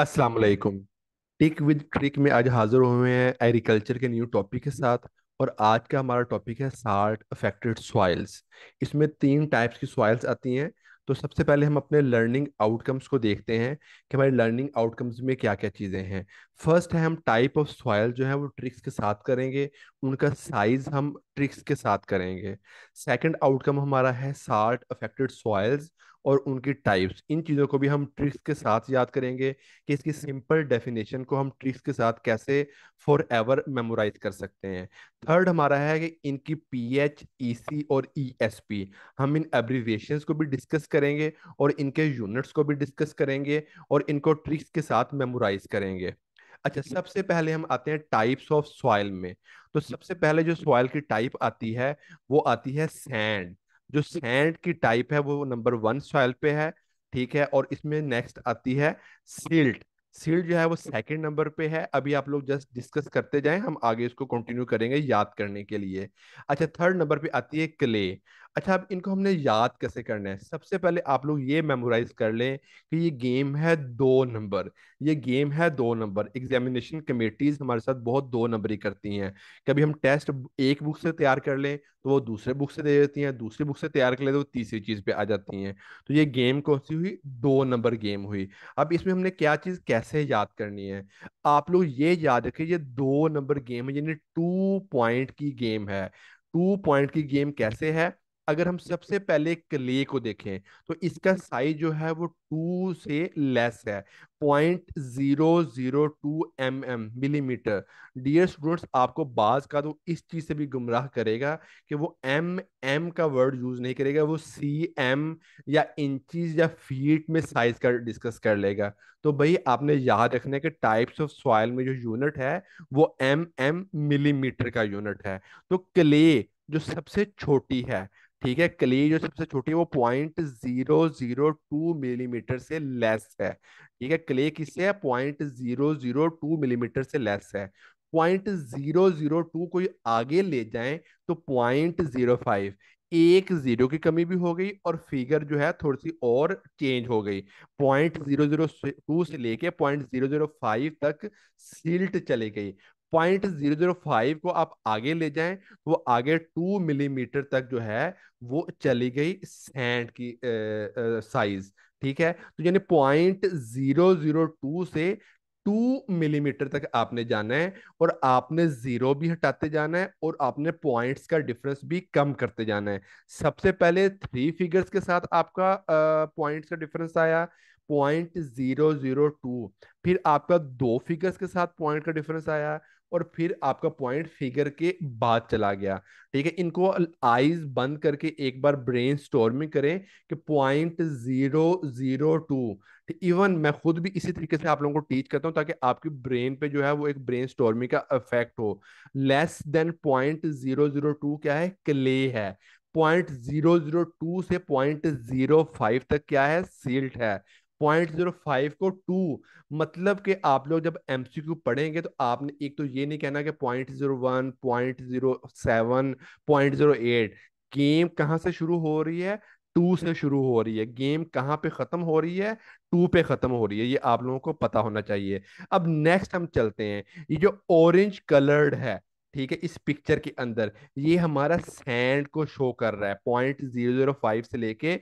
अस्सलाम वालेकुम टिक with trick में आज हाजिर हुए हैं एग्रीकल्चर के न्यू टॉपिक के साथ और आज का हमारा टॉपिक है साल्ट अफेक्टेड सॉइल्स इसमें तीन टाइप्स की सॉइल्स आती हैं तो सबसे पहले हम अपने लर्निंग आउटकम्स को देखते हैं कि हमारे लर्निंग आउटकम्स में क्या क्या चीज़ें हैं फर्स्ट है हम टाइप ऑफ सॉइल जो है वो ट्रिक्स के साथ करेंगे उनका साइज हम ट्रिक्स के साथ करेंगे सेकंड आउटकम हमारा है साल्ट अफेक्टेड सॉइल्स और उनकी टाइप्स इन चीज़ों को भी हम ट्रिक्स के साथ याद करेंगे कि इसकी सिंपल डेफिनेशन को हम ट्रिक्स के साथ कैसे फॉर एवर मेमोराइज कर सकते हैं थर्ड हमारा है कि इनकी पी एच ई सी और ई एस पी हम इन एब्रीविएशन को भी डिस्कस करेंगे और इनके यूनिट्स को भी डिस्कस करेंगे और इनको ट्रिक्स के साथ मेमोराइज करेंगे अच्छा सबसे पहले हम आते हैं टाइप्स ऑफ सॉइल में तो सबसे पहले जो सॉइल की टाइप आती है वो आती है सैंड जो सैंड की टाइप है वो नंबर वन सॉइल पे है ठीक है और इसमें नेक्स्ट आती है सिल्ट सिल्ट जो है वो सेकंड नंबर पे है अभी आप लोग जस्ट डिस्कस करते जाएं हम आगे इसको कंटिन्यू करेंगे याद करने के लिए अच्छा थर्ड नंबर पे आती है क्ले अच्छा अब इनको हमने याद कैसे करना है सबसे पहले आप लोग ये मेमोराइज कर लें कि ये गेम है दो नंबर ये गेम है दो नंबर एग्जामिनेशन कमेटीज हमारे साथ बहुत दो नंबर ही करती हैं कभी हम टेस्ट एक बुक से तैयार कर लें तो वो दूसरे बुक से दे देती हैं दूसरी बुक से तैयार कर ले तो वो तीसरी चीज़ पे आ जाती हैं तो ये गेम कौन सी हुई दो नंबर गेम हुई अब इसमें हमने क्या चीज़ कैसे याद करनी है आप लोग ये याद रखें ये दो नंबर गेम है यानी टू पॉइंट की गेम है टू पॉइंट की गेम कैसे है अगर हम सबसे पहले क्ले को देखें तो इसका साइज जो है वो टू से लेस है point zero zero two M M millimetre dear students आपको बाज का तो इस चीज से भी गुमराह करेगा कि वो एम एम का वर्ड यूज नहीं करेगा वो सी एम या इंचीज या फीट में साइज का डिस्कस कर लेगा तो भाई आपने याद रखना है कि टाइप्स ऑफ सॉइल में जो यूनिट है वो एम एम मिलीमीटर का यूनिट है तो क्ले जो सबसे छोटी है ठीक है कली जो सबसे छोटी है वो point zero zero two millimetre से लेस है ठीक है क्ले किससे है point zero zero two millimetre से लेस है पॉइंट जीरो जीरो टू को आगे ले जाएं तो पॉइंट जीरो फाइव एक जीरो की कमी भी हो गई और फिगर जो है थोड़ी सी और चेंज हो गई पॉइंट जीरो जीरो टू से लेके पॉइंट जीरो जीरो फाइव तक सिल्ट चली गई पॉइंट जीरो जीरो फाइव को आप आगे ले जाएं तो वो आगे टू मिलीमीटर तक जो है वो चली गई सैंड की साइज ठीक है तो यानी पॉइंट जीरो जीरो टू से टू मिलीमीटर तक आपने जाना है और आपने जीरो भी हटाते जाना है और आपने पॉइंट्स का डिफरेंस भी कम करते जाना है सबसे पहले थ्री फिगर्स के साथ आपका पॉइंट्स का डिफरेंस आया पॉइंट जीरो जीरो टू फिर आपका दो फिगर्स के साथ पॉइंट का डिफरेंस आया और फिर आपका पॉइंट फिगर के बाद चला गया ठीक है इनको आईज बंद करके एक बार ब्रेन स्टोरमिंग करें कि point zero zero two even मैं खुद भी इसी तरीके से आप लोगों को टीच करता हूं ताकि आपकी ब्रेन पे जो है वो एक ब्रेन स्टोरमिंग का इफेक्ट हो less than point zero zero two क्या है क्ले है पॉइंट जीरो जीरो टू से पॉइंट जीरो फाइव तक क्या है सील्ट है पॉइंट जीरो फाइव को टू मतलब कि आप लोग जब एमसीक्यू पढ़ेंगे तो आपने एक तो ये नहीं कहना कि point zero one point zero seven point zero eight game कहाँ से शुरू हो रही है टू से शुरू हो रही है गेम कहाँ पे खत्म हो रही है टू पे खत्म हो रही है ये आप लोगों को पता होना चाहिए अब नेक्स्ट हम चलते हैं ये जो ऑरेंज कलर्ड है ठीक है इस पिक्चर के अंदर ये हमारा सैंड को शो कर रहा है पॉइंट जीरो जीरो फाइव से लेके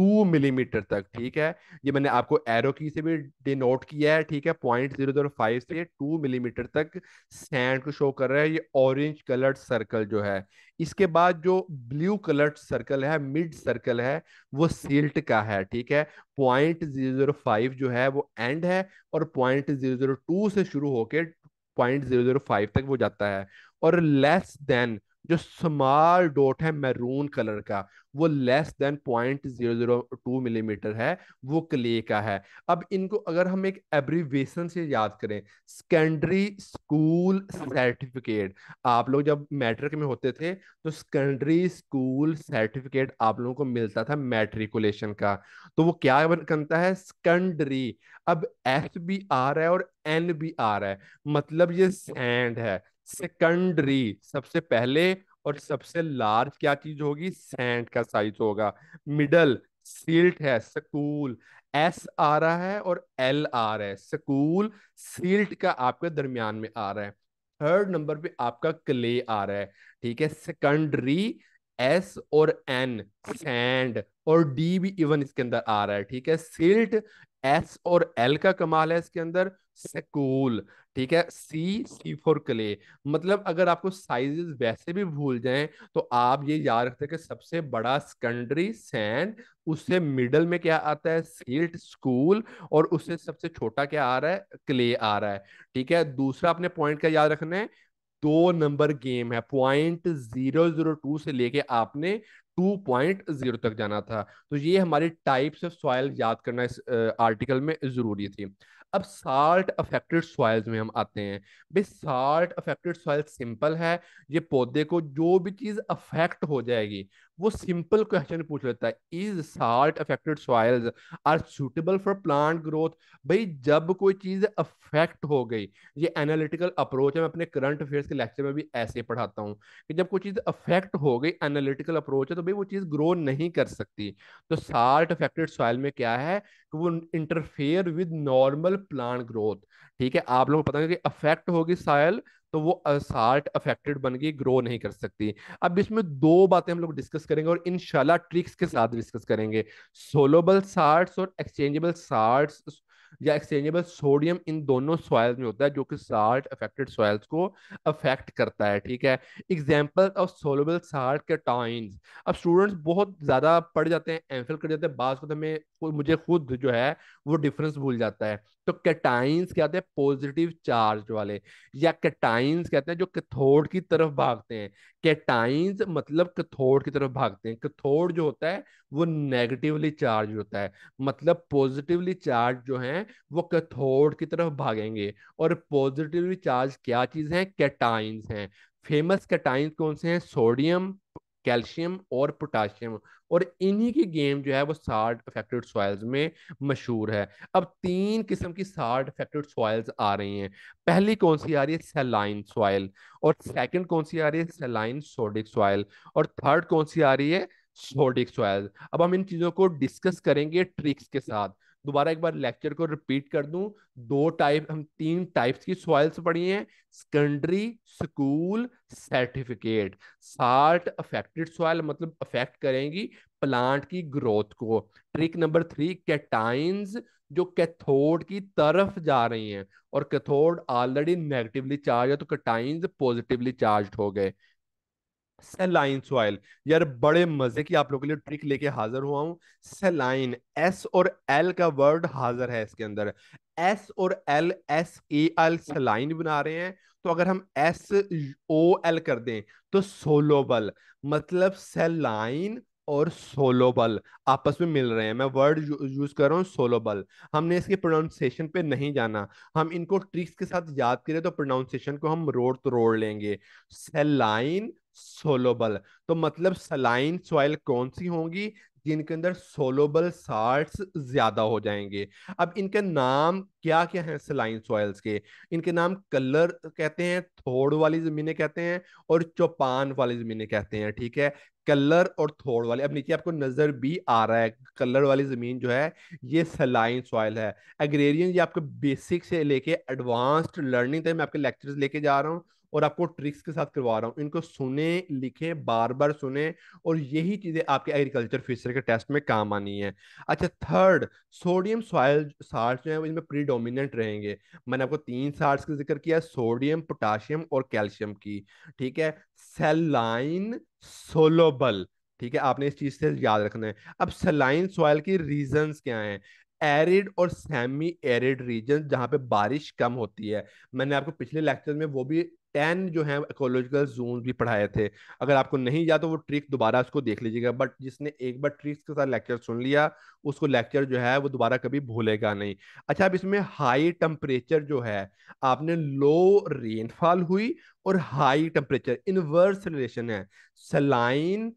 टू मिलीमीटर तक ठीक है ये मैंने आपको एरो की से भी डिनोट किया है ठीक है पॉइंट जीरो जीरो फाइव से टू मिलीमीटर तक सैंड को शो कर रहा है ये ऑरेंज कलर्ड सर्कल जो है इसके बाद जो ब्लू कलर्ड सर्कल है मिड सर्कल है वो सिल्ट का है ठीक है पॉइंट जीरो जीरो फाइव जो है वो एंड है और पॉइंट जीरो जीरो टू से शुरू होकर पॉइंट जीरो जीरो फाइव तक वो जाता है और लेस देन जो स्मॉल डॉट है मैरून कलर का वो less than point zero zero two millimetre है वो क्ले का है अब इनको अगर हम एक एब्रीवेशन से याद करें सेकेंडरी स्कूल सर्टिफिकेट आप लोग जब मैट्रिक में होते थे तो सेकेंडरी स्कूल सर्टिफिकेट आप लोगों को मिलता था मैट्रिकुलेशन का तो वो क्या बनता है सेकेंडरी अब एस भी आ रहा है और एन भी आ रहा है मतलब ये सैंड है सेकेंडरी सबसे पहले और सबसे लार्ज क्या चीज होगी सेंट का साइज होगा मिडल सील्ट है स्कूल एस आ रहा है और एल आ रहा है स्कूल सील्ट का आपके दरमियान में आ रहा है थर्ड नंबर पे आपका क्ले आ रहा है ठीक है सेकेंडरी एस और एन सैंड और डी भी इवन इसके अंदर आ रहा है ठीक है सिल्ट एस और एल का कमाल है इसके अंदर स्कूल ठीक है सी सी फोर क्ले मतलब अगर आपको साइजेस वैसे भी भूल जाएं तो आप ये याद रखते हैं कि सबसे बड़ा सेकेंडरी सैंड उससे मिडल में क्या आता है सिल्ट स्कूल और उससे सबसे छोटा क्या आ रहा है क्ले आ रहा है ठीक है दूसरा अपने पॉइंट का याद रखना है दो नंबर गेम है पॉइंट जीरो जीरो टू से लेके आपने टू पॉइंट जीरो तक जाना था तो ये हमारी टाइप्स ऑफ सॉयल याद करना इस आर्टिकल में जरूरी थी अब साल्ट अफेक्टेड सॉइल्स में हम आते हैं भाई साल्ट अफेक्टेड सॉइल सिंपल है ये पौधे को जो भी चीज अफेक्ट हो जाएगी वो सिंपल क्वेश्चन पूछ लेता है is salt affected soils are suitable for plant growth भाई जब कोई चीज अफेक्ट हो गई ये एनालिटिकल अप्रोच है मैं अपने करंट अफेयर्स के लेक्चर में भी ऐसे पढ़ाता हूँ कि जब कोई चीज अफेक्ट हो गई एनालिटिकल अप्रोच है तो भाई वो चीज ग्रो नहीं कर सकती तो साल्ट अफेक्टेड सॉइल में क्या है कि वो interfere with normal plant growth ठीक है आप लोगों को पता है कि अफेक्ट होगी सॉयल तो वो साल्ट अफेक्टेड बन गई ग्रो नहीं कर सकती अब इसमें दो बातें हम लोग डिस्कस करेंगे और इनशाला ट्रिक्स के साथ डिस्कस करेंगे सोलोबल साल्ट और एक्सचेंजेबल साल्ट या एक्सचेंजेबल सोडियम इन दोनों सॉयल्स में होता है जो कि साल्ट अफेक्टेड सॉयल्स को अफेक्ट करता है ठीक है एग्जाम्पल ऑफ सोलेबल साल्ट के टाइन्स अब स्टूडेंट्स बहुत ज़्यादा पढ़ जाते हैं एम्फिल कर जाते हैं बाद को तो हमें मुझे खुद जो है वो डिफरेंस भूल जाता है तो कैटाइंस क्या आते हैं पॉजिटिव चार्ज वाले या कैटाइंस कहते हैं जो कैथोड की तरफ भागते हैं कैटाइंस मतलब कैथोड की तरफ भागते हैं कैथोड जो होता है वो नेगेटिवली चार्ज होता है मतलब पॉजिटिवली चार्ज जो है वो कैथोड की तरफ भागेंगे और पॉजिटिवली चार्ज क्या चीज है कैटाइंस हैं फेमस कैटाइंस कौन से हैं सोडियम कैल्शियम और पोटाशियम और इन्हीं की गेम जो है वो साल्ट अफेक्टेड सॉइल्स में मशहूर है अब तीन किस्म की साल्ट अफेक्टेड सॉइल्स आ रही हैं पहली कौन सी आ रही है सेलाइन सॉइल और सेकंड कौन सी आ रही है सेलाइन सोडिक सॉइल और थर्ड कौन सी आ रही है सोडिक सॉइल अब हम इन चीज़ों को डिस्कस करेंगे ट्रिक्स के साथ दोबारा एक बार लेक्चर को रिपीट कर दूं दो टाइप हम तीन टाइप्स की सॉइल्स पढ़ी हैं secondary school certificate salt affected soil मतलब अफेक्ट करेंगी प्लांट की ग्रोथ को ट्रिक नंबर थ्री कैटाइंस जो कैथोड की तरफ जा रही हैं और कैथोड ऑलरेडी नेगेटिवली चार्ज है तो कैटाइंस पॉजिटिवली चार्ज हो गए सेलाइन सॉइल यार बड़े मजे की आप लोगों के लिए ट्रिक लेके हाजिर हुआ हूँ सेलाइन एस और एल का वर्ड हाजिर है इसके अंदर एस और L S A L saline बना रहे हैं तो अगर हम एस ओ एल कर दें तो सोलोबल मतलब सेलाइन और सोलोबल आपस में मिल रहे हैं मैं वर्ड यूज कर रहा हूँ सोलोबल हमने इसके प्रोनाउंसिएशन पे नहीं जाना हम इनको ट्रिक्स के साथ याद करें तो प्रोनाउंसिएशन को हम रोड तो रोड लेंगे सेलाइन सोलोबल तो मतलब सलाइन सॉइल कौन सी होंगी जिनके अंदर सोलोबल साल्ट ज्यादा हो जाएंगे अब इनके नाम क्या क्या हैं सलाइन सॉइल्स के इनके नाम कलर कहते हैं थोड़ वाली जमीनें कहते हैं और चौपान वाली जमीनें कहते हैं ठीक है कलर और थोड़ वाली अब नीचे आपको नजर भी आ रहा है कलर वाली जमीन जो है ये सलाइन सॉइल है एग्रेरियन ये आपको बेसिक से लेके एडवांस्ड लर्निंग तक मैं आपके लेक्चर्स लेके जा रहा हूँ और आपको ट्रिक्स के साथ करवा रहा हूँ इनको सुने लिखे बार बार सुने और यही चीजें आपके एग्रीकल्चर फिशर के टेस्ट में काम आनी है अच्छा थर्ड सोडियम सॉयल साल्ट जो है इनमें प्रीडोमिनेंट रहेंगे मैंने आपको तीन साल्ट का जिक्र किया सोडियम पोटाशियम और कैल्शियम की ठीक है सेलाइन सोलोबल ठीक है आपने इस चीज से याद रखना है अब सलाइन सॉयल की रीजंस क्या हैं एरिड और सेमी एरिड रीजन जहाँ पे बारिश कम होती है मैंने आपको पिछले लेक्चर में वो भी टेन जो है इकोलॉजिकल जोन भी पढ़ाए थे अगर आपको नहीं याद तो वो ट्रिक दोबारा उसको देख लीजिएगा बट जिसने एक बार ट्रिक्स के साथ लेक्चर सुन लिया उसको लेक्चर जो है वो दोबारा कभी भूलेगा नहीं अच्छा अब इसमें हाई टेम्परेचर जो है आपने लो रेनफॉल हुई और हाई टेम्परेचर इनवर्स रिलेशन है सलाइन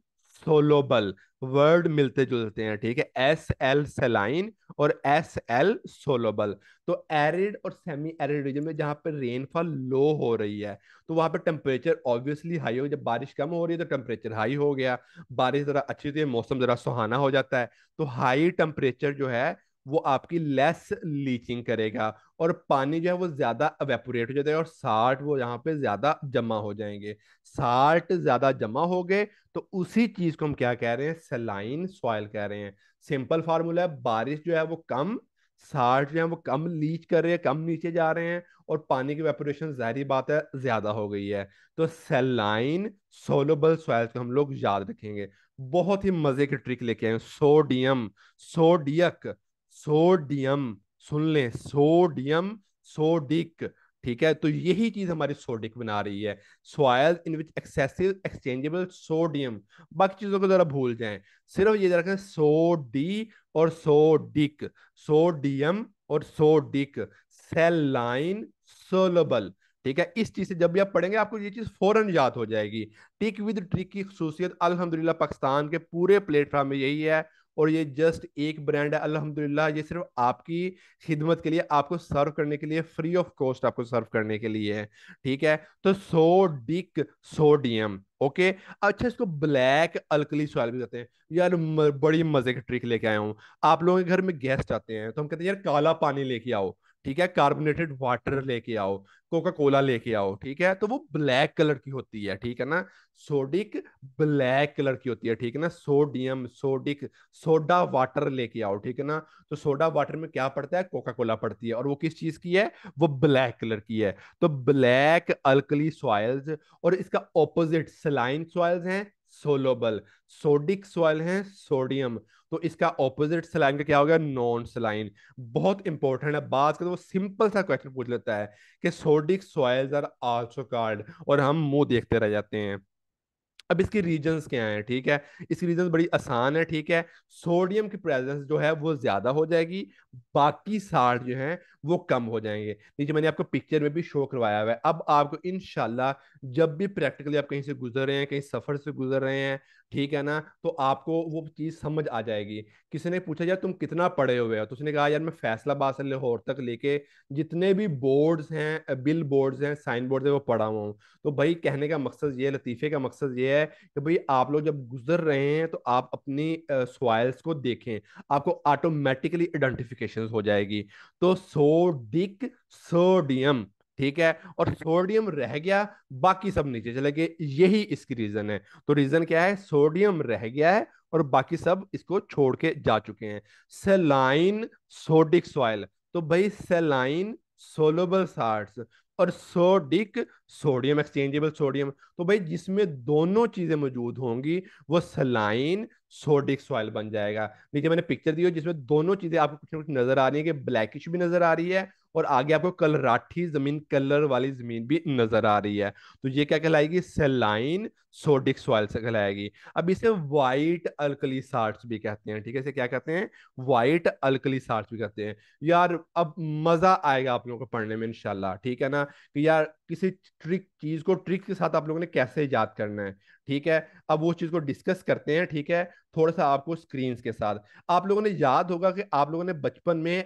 सोलोबल वर्ड मिलते जुलते हैं ठीक है एस एल सेलाइन और एस एल सोलोबल तो एरिड और सेमी एरिड रीजन में जहाँ पे रेनफॉल लो हो रही है तो वहां पर टेम्परेचर ऑब्वियसली हाई हो जब बारिश कम हो रही है तो टेम्परेचर हाई हो गया बारिश ज़रा अच्छी होती है मौसम ज़रा सुहाना हो जाता है तो हाई टेम्परेचर जो है वो आपकी लेस लीचिंग करेगा और पानी जो है वो ज्यादा अवेपोरेट हो जाएगा और साल्ट वो यहाँ पे ज्यादा जमा हो जाएंगे साल्ट ज्यादा जमा हो गए तो उसी चीज को हम क्या कह रहे हैं सलाइन सॉइल कह रहे हैं सिंपल फार्मूला है बारिश जो है वो कम साल्ट जो है वो कम लीच कर रहे हैं कम नीचे जा रहे हैं और पानी की वेपोरेशन जाहिर बात है ज्यादा हो गई है तो सेलाइन सोलोबल सॉइल को हम लोग याद रखेंगे बहुत ही मजे की ट्रिक लेके आए सोडियम सोडियक सोडियम सुन लें सोडियम सोडिक ठीक है तो यही चीज हमारी सोडिक बना रही है soil in which excessive exchangeable sodium बाकी चीजों को जरा भूल जाएं सिर्फ ये रखें सोडी और सोडिक सोडियम और सोडिक सेल लाइन सोलबल ठीक है इस चीज से जब भी आप पढ़ेंगे आपको ये चीज फौरन याद हो जाएगी टिक विद ट्रिक की खसूसियत अलहमदुल्ला पाकिस्तान के पूरे प्लेटफॉर्म में यही है और ये जस्ट एक ब्रांड है अल्हम्दुलिल्लाह ये सिर्फ आपकी खिदमत के लिए आपको सर्व करने के लिए फ्री ऑफ कॉस्ट आपको सर्व करने के लिए है ठीक है तो सो डिक सोडियम ओके अच्छा इसको ब्लैक अल्कली सॉइल भी कहते हैं यार बड़ी मजे की ट्रिक लेके आया हूँ आप लोगों के घर में गेस्ट आते हैं तो हम कहते हैं यार काला पानी लेके आओ ठीक है कार्बोनेटेड वाटर लेके आओ कोका कोला लेके आओ ठीक है तो वो ब्लैक कलर की होती है ठीक है ना सोडिक ब्लैक कलर की होती है ठीक है ना सोडियम सोडिक सोडा वाटर लेके आओ ठीक है ना तो सोडा वाटर में क्या पड़ता है कोका कोला पड़ती है और वो किस चीज की है वो ब्लैक कलर की है तो ब्लैक अल्कली सॉयल्स और इसका ऑपोजिट सलाइन सॉयल्स हैं सोलोबल सोडिक सोइल है सोडियम तो इसका ऑपोजिट सलाइन का क्या हो गया नॉन सलाइन बहुत इंपॉर्टेंट है बात करें तो सिंपल सा क्वेश्चन पूछ लेता है कि sodic soils are also called और हम मुंह देखते रह जाते हैं अब इसके रीजंस क्या हैं ठीक है इसकी रीजंस बड़ी आसान है ठीक है सोडियम की प्रेजेंस जो है वो ज्यादा हो जाएगी बाकी साल्ट जो है वो कम हो जाएंगे नीचे मैंने आपको पिक्चर में भी शो करवाया हुआ है अब आपको इनशाला जब भी प्रैक्टिकली आप कहीं से गुजर रहे हैं कहीं सफर से गुजर रहे हैं ठीक है ना तो आपको वो चीज़ समझ आ जाएगी किसी ने पूछा यार तुम कितना पढ़े हुए हो तो उसने कहा यार मैं बात से लाहौर तक लेके जितने भी बोर्ड्स हैं बिल बोर्ड्स हैं साइन बोर्ड है वो पढ़ा हुआ हूँ तो भाई कहने का मकसद ये लतीफ़े का मकसद ये है कि भाई आप लोग जब गुजर रहे हैं तो आप अपनी सॉइल्स को देखें आपको ऑटोमेटिकली आइडेंटिफिकेशन हो जाएगी तो सोडिक सोडियम ठीक है और सोडियम रह गया बाकी सब नीचे चले गए यही इसकी रीजन है तो रीजन क्या है सोडियम रह गया है और बाकी सब इसको छोड़ के जा चुके हैं सेलाइन सोडिक सॉइल तो भाई सेलाइन सोलोबल साल्ट्स और सोडिक सोडियम एक्सचेंजेबल सोडियम तो भाई जिसमें दोनों चीजें मौजूद होंगी वो सलाइन सोडिक सॉइल बन जाएगा नीचे मैंने पिक्चर दी हो जिसमें दोनों चीजें आपको कुछ ना कुछ नजर आ रही है कि ब्लैकिश भी नजर आ रही है और आगे आपको कलराठी जमीन कलर वाली जमीन भी नजर आ रही है तो ये क्या कहलाएगी सेलाइन सोडिक सॉइल से कहलाएगी अब इसे व्हाइट अल्कली सार्ट्स भी कहते हैं ठीक है इसे क्या कहते हैं व्हाइट अल्कली सार्ट्स भी कहते हैं यार अब मजा आएगा आप लोगों को पढ़ने में इनशाला ठीक है ना कि यार किसी ट्रिक चीज को ट्रिक के साथ आप लोगों ने कैसे याद करना है ठीक है अब वो चीज को डिस्कस करते हैं ठीक है थोड़ा सा आपको स्क्रीन के साथ आप लोगों ने याद होगा कि आप लोगों ने बचपन में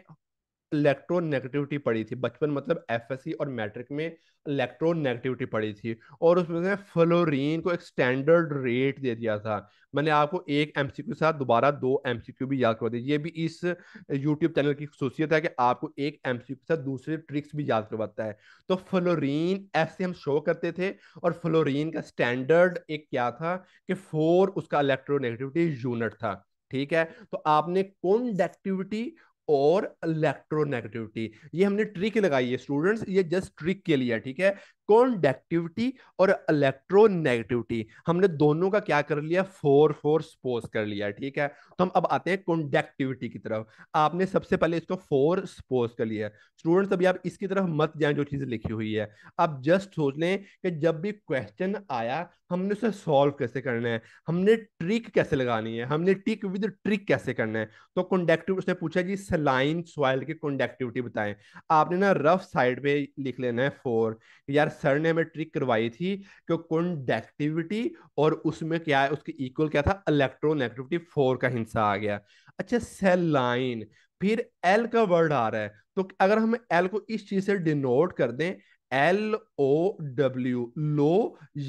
इलेक्ट्रोनेगेटिविटी पड़ी थी बचपन मतलब एफ और मैट्रिक में नेगेटिविटी पड़ी थी और उसमें फ्लोरीन को एक स्टैंडर्ड रेट दे दिया था मैंने आपको एक एमसीक्यू के साथ दोबारा दो क्यू भी याद करवा दी ये भी इस यूट्यूब चैनल की खसूसियत है कि आपको एक एमसीक्यू के साथ दूसरे ट्रिक्स भी याद करवाता है तो फ्लोरीन एफ से हम शो करते थे और फ्लोरीन का स्टैंडर्ड एक क्या था कि फोर उसका इलेक्ट्रोनेगेटिविटी यूनिट था ठीक है तो आपने कॉन्डक्टिविटी और इलेक्ट्रोनेगेटिविटी ये हमने ट्रिक लगाई है स्टूडेंट्स ये जस्ट ट्रिक के लिए ठीक है कॉन्डक्टिविटी और इलेक्ट्रोनेगेटिविटी हमने दोनों का क्या कर लिया फोर फोर स्पोज कर लिया ठीक है तो हम अब आते हैं कॉन्डक्टिविटी की तरफ आपने सबसे पहले इसको फोर स्पोज कर लिया स्टूडेंट्स अभी आप इसकी तरफ मत जाएं जो चीज़ लिखी हुई है आप जस्ट सोच लें कि जब भी क्वेश्चन आया हमने उसे सॉल्व कैसे करना है हमने ट्रिक कैसे लगानी है हमने टिक विद ट्रिक कैसे करना है तो कॉन्डक्टिव उसने पूछा जी सलाइन सॉइल की कॉन्डक्टिविटी बताएं आपने ना रफ साइड पे लिख लेना है फोर यार सर ने हमें ट्रिक करवाई थी कि कंडक्टिविटी और उसमें क्या है उसके इक्वल क्या था इलेक्ट्रोनेगेटिविटी फोर का हिस्सा आ गया अच्छा सेल लाइन फिर एल का वर्ड आ रहा है तो अगर हम एल को इस चीज से डिनोट कर दें एल ओ डब्ल्यू लो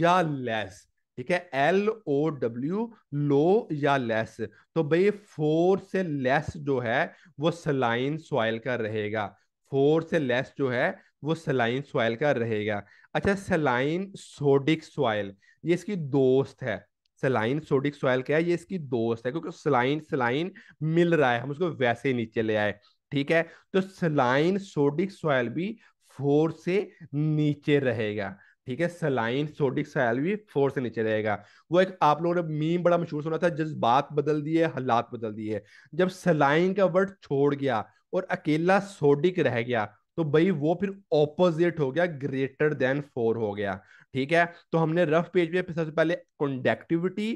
या लेस ठीक है एल ओ डब्ल्यू लो या लेस तो भाई फोर से लेस जो है वो सलाइन सॉइल का रहेगा फोर से लेस जो है वो सलाइन सॉइल का रहेगा अच्छा सलाइन सोडिक सॉइल ये इसकी दोस्त है सलाइन सोडिक सॉइल क्या है ये इसकी दोस्त है क्योंकि सलाइन सलाइन मिल रहा है हम उसको वैसे नीचे ले आए ठीक है तो सलाइन सोडिक सॉइल भी फोर से नीचे रहेगा ठीक है सलाइन सोडिक सॉइल भी फोर से नीचे रहेगा वो एक आप लोगों ने मीम बड़ा मशहूर सुना था जिस बात बदल दी है हालात बदल दिए जब सलाइन का वर्ड छोड़ गया और अकेला सोडिक रह गया तो भाई वो फिर ऑपोजिट हो गया ग्रेटर देन फोर हो गया ठीक है तो हमने रफ पेज पे सबसे पहले कंडक्टिविटी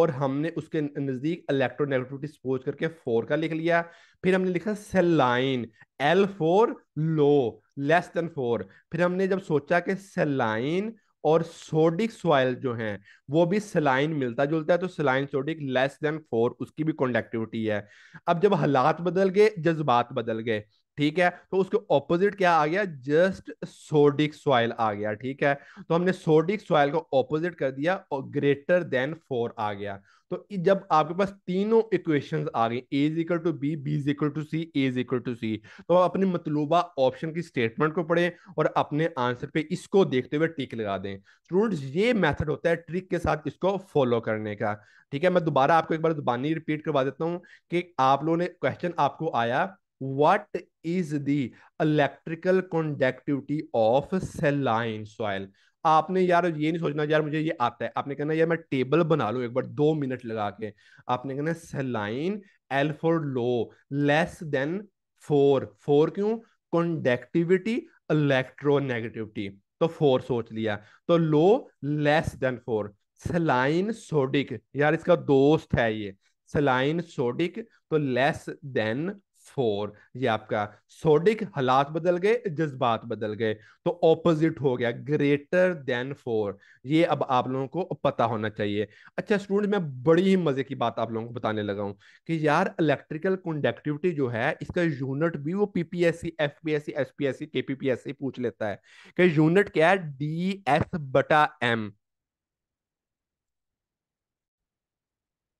और हमने उसके नजदीक इलेक्ट्रोनेगेटिविटी सपोज करके फोर का लिख लिया फिर हमने लिखा line L four low less than four फिर हमने जब सोचा कि लाइन और सोडिक सॉइल जो है वो भी सलाइन मिलता जुलता है तो saline sodic less than four उसकी भी कंडक्टिविटी है अब जब हालात बदल गए जज्बात बदल गए ठीक है तो उसके ऑपोजिट क्या आ गया जस्ट सोडिक सॉइल आ गया ठीक है तो हमने सोडिक सॉइल को ऑपोजिट कर दिया और ग्रेटर देन फोर आ गया तो जब आपके पास तीनों इक्वेशंस आ गई A is equal to B B is equal to C A is equal to C तो आप अपने मतलूबा ऑप्शन की स्टेटमेंट को पढ़ें और अपने आंसर पे इसको देखते हुए टिक लगा दें स्टूडेंट्स ये मेथड होता है ट्रिक के साथ इसको फॉलो करने का ठीक है मैं दोबारा आपको एक बार जुबानी रिपीट करवा देता हूँ कि आप लोगों ने क्वेश्चन आपको आया what is the electrical conductivity of saline soil आपने यार ये नहीं सोचना यार मुझे ये आता है आपने कहना यार मैं टेबल बना लू एक बार दो मिनट लगा के आपने कहना saline L four low less than four four क्यों कॉन्डेक्टिविटी इलेक्ट्रोनेगेटिविटी तो फोर सोच लिया तो low less than four saline sodic यार इसका दोस्त है ये सलाइन सोडिक तो लेस देन फोर ये आपका सोडिक हालात बदल गए जज्बात बदल गए तो ऑपोजिट हो गया ग्रेटर देन फोर ये अब आप लोगों को पता होना चाहिए अच्छा स्टूडेंट मैं बड़ी ही मजे की बात आप लोगों को बताने लगा हूँ कि यार इलेक्ट्रिकल कंडक्टिविटी जो है इसका यूनिट भी वो पीपीएससी एफपीएससी एसपीएससी केपीपीएससी पूछ लेता है कि यूनिट क्या है डी एस बटा एम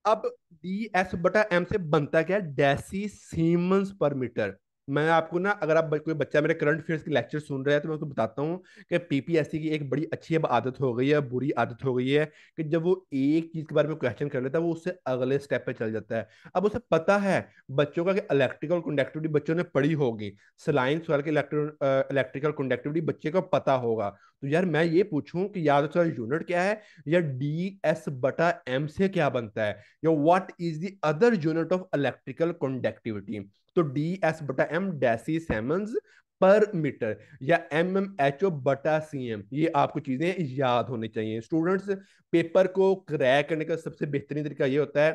अब डी एस बटा एम से बनता क्या डेसी सीमेंस पर मीटर मैं आपको ना अगर आप कोई बच्चा मेरे करंट अफेयर्स के लेक्चर सुन रहा है तो मैं उसको बताता हूँ कि पीपीएससी की एक बड़ी अच्छी अब आदत हो गई है बुरी आदत हो गई है कि जब वो एक चीज़ के बारे में क्वेश्चन कर लेता है वो उससे अगले स्टेप पे चल जाता है अब उसे पता है बच्चों का कि इलेक्ट्रिकल कंडक्टिविटी बच्चों ने पढ़ी होगी सलाइंस वाले के इलेक्ट्रिकल कंडक्टिविटी बच्चे को पता होगा तो यार मैं ये पूछूं कि याद उसका यूनिट क्या है या डी एस बटा एम से क्या बनता है या what is the other unit of electrical conductivity तो डी एस बटा एम डेसी सेमंस पर मीटर या एम एम एच ओ बटा सी एम ये आपको चीज़ें याद होनी चाहिए स्टूडेंट्स पेपर को क्रैक करने का सबसे बेहतरीन तरीका ये होता है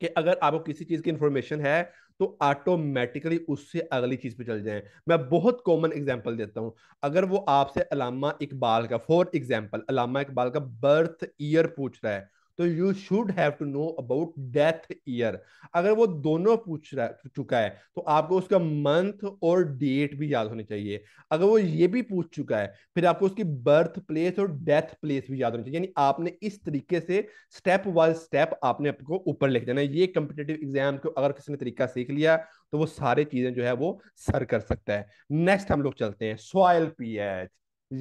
कि अगर आपको किसी चीज़ की इंफॉर्मेशन है तो ऑटोमेटिकली उससे अगली चीज़ पे चल जाएं मैं बहुत कॉमन एग्जांपल देता हूं अगर वो आपसे अलामा इकबाल का फॉर एग्जांपल अलामा इकबाल का बर्थ ईयर पूछ रहा है तो you should have to know about death year अगर वो दोनों पूछ रहा चुका है तो आपको उसका मंथ और डेट भी याद होनी चाहिए अगर वो ये भी पूछ चुका है फिर आपको उसकी बर्थ प्लेस और डेथ प्लेस भी याद होनी चाहिए यानी आपने इस तरीके से स्टेप बाय स्टेप आपने आपको ऊपर लेके जाना ये कम्पिटेटिव एग्जाम को अगर किसी ने तरीका सीख लिया तो वो सारी चीजें जो है वो सर कर सकता है नेक्स्ट हम लोग चलते हैं सॉयल पीएच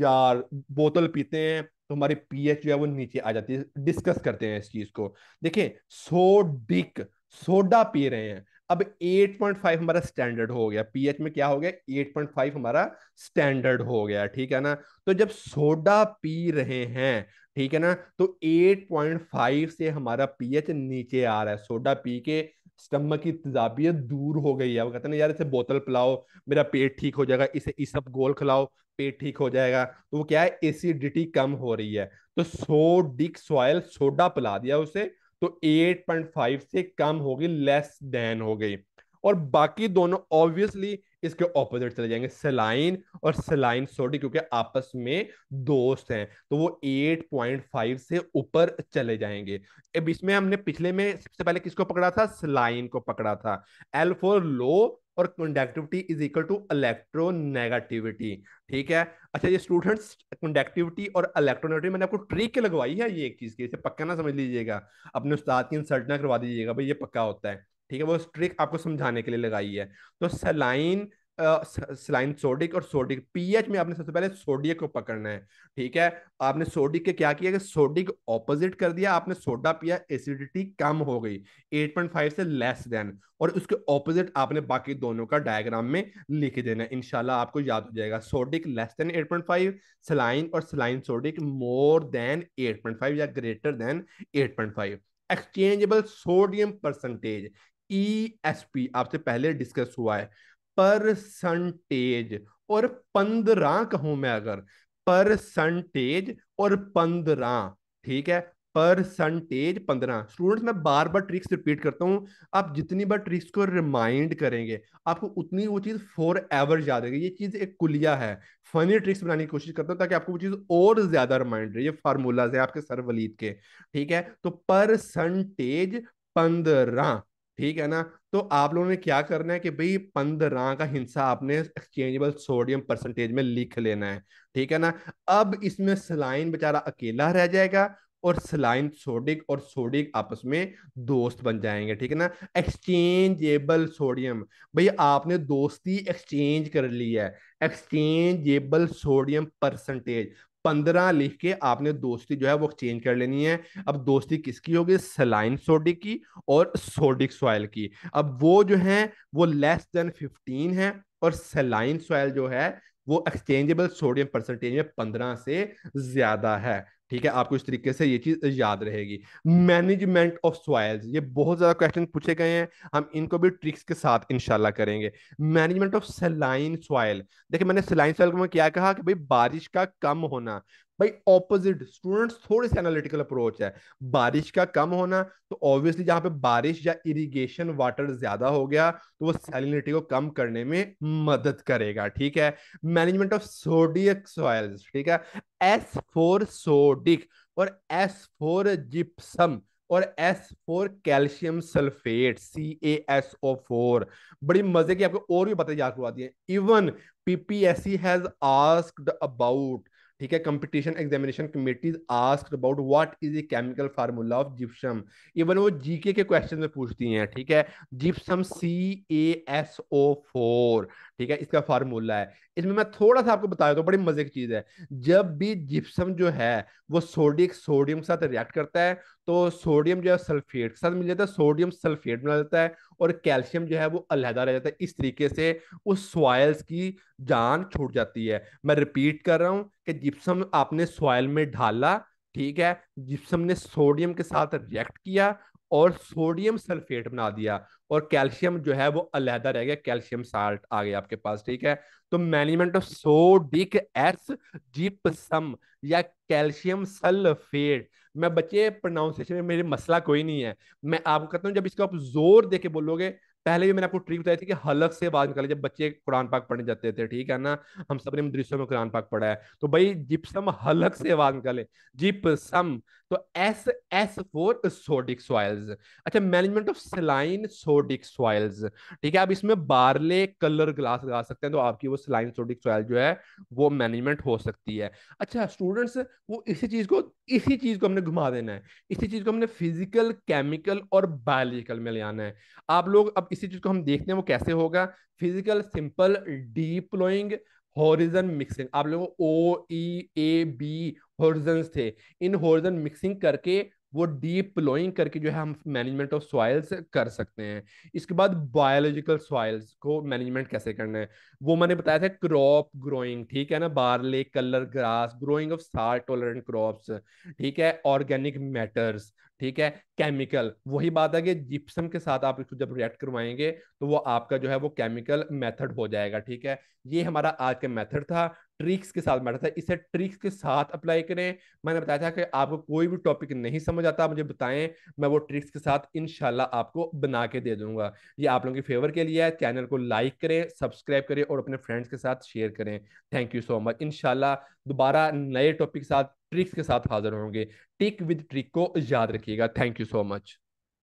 यार बोतल पीते हैं तो हमारी पीएच जो है वो नीचे आ जाती है डिस्कस करते हैं इस चीज को देखिए सोडिक सोडा पी रहे हैं अब 8.5 हमारा स्टैंडर्ड हो गया पीएच में क्या हो गया 8.5 हमारा स्टैंडर्ड हो गया ठीक है ना तो जब सोडा पी रहे हैं ठीक है ना तो 8.5 से हमारा पीएच नीचे आ रहा है सोडा पी के स्टमक की तजाबियत दूर हो गई है वो कहते हैं यार इसे बोतल पिलाओ मेरा पेट ठीक हो जाएगा इसे सब गोल खिलाओ पेट ठीक हो जाएगा तो वो क्या है एसिडिटी कम हो रही है तो डिक सॉयल सोडा पिला दिया उसे तो 8.5 से कम होगी लेस देन हो गई और बाकी दोनों ऑब्वियसली इसके ऑपोजिट चले जाएंगे सलाइन और सलाइन सोडी क्योंकि आपस में दोस्त हैं तो वो 8.5 से ऊपर चले जाएंगे अब इसमें हमने पिछले में सबसे पहले किसको पकड़ा था सलाइन को पकड़ा था एल फोर लो और conductivity is equal to electronegativity ठीक है अच्छा ये स्टूडेंट्स कंडक्टिविटी और इलेक्ट्रोनेगेटिविटी मैंने आपको ट्रिक लगवाई है ये एक चीज की इसे पक्का ना समझ लीजिएगा अपने उस्ताद की इंसल्ट ना करवा दीजिएगा भाई ये पक्का होता है ठीक है वो ट्रिक आपको समझाने के लिए लगाई है तो सलाइन सलाइन सोडिक और सोडिक पीएच में आपने सबसे पहले सोडियम को पकड़ना है ठीक है आपने सोडिक के क्या किया कि सोडिक ऑपोजिट कर दिया आपने सोडा पिया एसिडिटी कम हो गई 8.5 से लेस देन और उसके ऑपोजिट आपने बाकी दोनों का डायग्राम में लिख देना है इनशाला आपको याद हो जाएगा sodic less than 8.5 point saline और सलाइन सोडिक मोर देन 8.5 या greater than 8.5 exchangeable sodium percentage ESP e आपसे पहले डिस्कस हुआ है परसेंटेज और पंद्रह कहूं मैं अगर परसेंटेज और पंद्रह ठीक है परसेंटेज पंद्रह स्टूडेंट्स मैं बार बार ट्रिक्स रिपीट करता हूं आप जितनी बार ट्रिक्स को रिमाइंड करेंगे आपको उतनी वो चीज़ फॉर एवर याद रहेगी ये चीज़ एक कुलिया है फनी ट्रिक्स बनाने की कोशिश करता हूं ताकि आपको वो चीज़ और ज़्यादा रिमाइंड रहे ये फार्मूलाज है आपके सर वलीद के ठीक है तो परसेंटेज पंद्रह ठीक है ना तो आप लोगों ने क्या करना है कि भाई पंद्रह का हिस्सा आपने एक्सचेंजेबल सोडियम परसेंटेज में लिख लेना है ठीक है ना अब इसमें सलाइन बेचारा अकेला रह जाएगा और सलाइन सोडिक और सोडिक आपस में दोस्त बन जाएंगे ठीक है ना एक्सचेंजेबल सोडियम भाई आपने दोस्ती एक्सचेंज कर ली है एक्सचेंजेबल सोडियम परसेंटेज पंद्रह लिख के आपने दोस्ती जो है वो चेंज कर लेनी है अब दोस्ती किसकी होगी सलाइन सोडिक की और सोडिक सॉइल की अब वो जो है वो लेस देन फिफ्टीन है और सलाइन सॉइल जो है वो एक्सचेंजेबल सोडियम परसेंटेज में पंद्रह से ज्यादा है ठीक है आपको इस तरीके से ये चीज याद रहेगी मैनेजमेंट ऑफ सॉयल्स ये बहुत ज्यादा क्वेश्चन पूछे गए हैं हम इनको भी ट्रिक्स के साथ इंशाल्लाह करेंगे मैनेजमेंट ऑफ सलाइन सॉयल देखिए मैंने सलाइन सॉयल में क्या कहा कि भाई बारिश का कम होना भाई ऑपोजिट स्टूडेंट्स थोड़े से एनालिटिकल अप्रोच है बारिश का कम होना तो ऑब्वियसली जहां पे बारिश या इरिगेशन वाटर ज्यादा हो गया तो वो सैलिनिटी को कम करने में मदद करेगा ठीक है मैनेजमेंट ऑफ सोडियक सॉयल्स ठीक है एस फोर सोडिक और एस फोर जिप्सम और फोर कैल्शियम सल्फेट फोर बड़ी मजे की आपको और भी बताई जा करवा दी है even PPSC has asked about ठीक है competition examination committees ask about what is the chemical formula of gypsum even वो जीके के क्वेश्चन में पूछती हैं ठीक है gypsum C A S O four ठीक है इसका फार्मूला है इसमें मैं थोड़ा सा आपको बताया तो, बड़ी मजे की चीज़ है जब भी जिप्सम जो है वो सोडिक सोडियम के साथ रिएक्ट करता है तो सोडियम जो है सल्फेट के साथ मिल जाता है सोडियम सल्फेट बना देता है और कैल्शियम जो है वो अलहदा रह जाता है इस तरीके से उस सॉयल्स की जान छूट जाती है मैं रिपीट कर रहा हूँ कि जिप्सम आपने सॉयल में ढाला ठीक है जिप्सम ने सोडियम के साथ रिएक्ट किया और सोडियम सल्फेट बना दिया और कैल्शियम जो है वो अलहदा रह गया कैल्शियम साल्ट आ गया आपके पास ठीक है तो management of sodic S gypsum या कैल्शियम सल्फेट मैं बच्चे प्रोनाउंसिएशन में मेरे मसला कोई नहीं है मैं आपको कहता हूँ जब इसको आप जोर दे के बोलोगे पहले भी मैंने आपको ट्रिक बताई थी कि हलक से बात निकाले जब बच्चे कुरान पाक पढ़ने जाते थे ठीक है ना हम सब ने मदरसों में कुरान पाक पढ़ा है तो भाई जिप्सम हलक से आवाज निकाले जिप्सम तो S S four sodic soils अच्छा management of saline sodic soils ठीक है आप इसमें बारले कलर ग्लास लगा सकते हैं तो आपकी वो सिलाइन सोडिक सॉइल जो है वो मैनेजमेंट हो सकती है अच्छा स्टूडेंट्स वो इसी चीज को इसी चीज को हमने घुमा देना है इसी चीज को हमने फिजिकल केमिकल और बायोलॉजिकल में ले आना है आप लोग अब इसी चीज को हम देखते हैं वो कैसे होगा physical simple deep ploughing horizon mixing आप लोगों ओ ई ए बी होर्जन्स थे इन होर्जन मिक्सिंग करके वो डीप प्लोइंग करके जो है हम मैनेजमेंट ऑफ सॉइल्स कर सकते हैं इसके बाद बायोलॉजिकल सॉइल्स को मैनेजमेंट कैसे करना है वो मैंने बताया था क्रॉप ग्रोइंग ठीक है ना barley kallar grass growing of salt tolerant crops ठीक है ऑर्गेनिक मैटर्स ठीक है केमिकल वही बात है कि जिप्सम के साथ आप इसको जब रिएक्ट करवाएंगे तो वो आपका जो है वो केमिकल मेथड हो जाएगा ठीक है ये हमारा आज का मेथड था ट्रिक्स के साथ बैठा था इसे ट्रिक्स के साथ अप्लाई करें मैंने बताया था कि आपको कोई भी टॉपिक नहीं समझ आता मुझे बताएं मैं वो ट्रिक्स के साथ इनशाला आपको बना के दे दूंगा ये आप लोगों के फेवर के लिए है चैनल को लाइक करें सब्सक्राइब करें और अपने फ्रेंड्स के साथ शेयर करें थैंक यू सो मच इनशाला दोबारा नए टॉपिक के साथ ट्रिक्स के साथ हाजिर होंगे टिक विद ट्रिक को याद रखिएगा थैंक यू सो मच